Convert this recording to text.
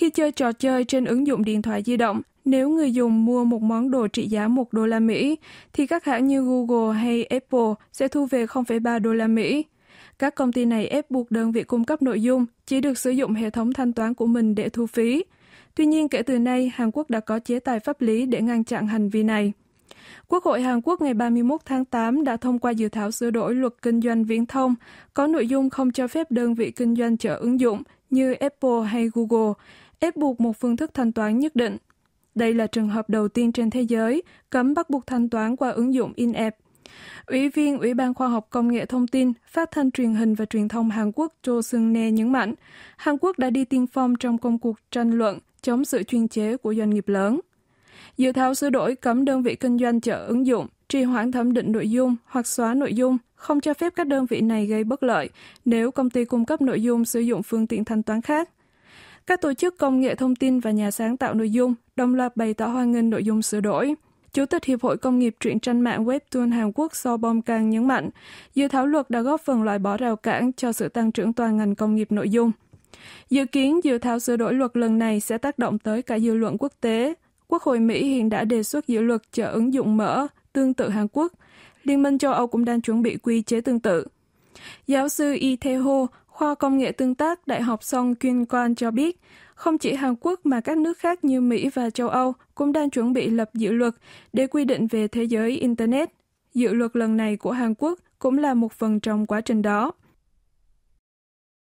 Khi chơi trò chơi trên ứng dụng điện thoại di động, nếu người dùng mua một món đồ trị giá 1 đô la Mỹ, thì các hãng như Google hay Apple sẽ thu về 0,3 đô la Mỹ. Các công ty này ép buộc đơn vị cung cấp nội dung chỉ được sử dụng hệ thống thanh toán của mình để thu phí. Tuy nhiên, kể từ nay, Hàn Quốc đã có chế tài pháp lý để ngăn chặn hành vi này. Quốc hội Hàn Quốc ngày 31 tháng 8 đã thông qua dự thảo sửa đổi luật kinh doanh viễn thông, có nội dung không cho phép đơn vị kinh doanh trợ ứng dụng như Apple hay Google ép buộc một phương thức thanh toán nhất định. Đây là trường hợp đầu tiên trên thế giới cấm bắt buộc thanh toán qua ứng dụng in-app. Ủy viên Ủy ban Khoa học Công nghệ Thông tin, Phát thanh Truyền hình và Truyền thông Hàn Quốc Cho Sung Ne nhấn mạnh, Hàn Quốc đã đi tiên phong trong công cuộc tranh luận chống sự chuyên chế của doanh nghiệp lớn. Dự thảo sửa đổi cấm đơn vị kinh doanh chợ ứng dụng trì hoãn thẩm định nội dung hoặc xóa nội dung, không cho phép các đơn vị này gây bất lợi nếu công ty cung cấp nội dung sử dụng phương tiện thanh toán khác. Các tổ chức công nghệ thông tin và nhà sáng tạo nội dung đồng loạt bày tỏ hoan nghênh nội dung sửa đổi. Chủ tịch Hiệp hội Công nghiệp truyện tranh mạng Webtoon Hàn Quốc So Bom Kang nhấn mạnh, dự thảo luật đã góp phần loại bỏ rào cản cho sự tăng trưởng toàn ngành công nghiệp nội dung. Dự kiến dự thảo sửa đổi luật lần này sẽ tác động tới cả dư luận quốc tế Quốc hội Mỹ hiện đã đề xuất dự luật chợ ứng dụng mở tương tự Hàn Quốc. Liên minh châu Âu cũng đang chuẩn bị quy chế tương tự. Giáo sư Yi Tae Ho, khoa công nghệ tương tác Đại học Song Kyun Kwan cho biết, không chỉ Hàn Quốc mà các nước khác như Mỹ và châu Âu cũng đang chuẩn bị lập dự luật để quy định về thế giới Internet. Dự luật lần này của Hàn Quốc cũng là một phần trong quá trình đó.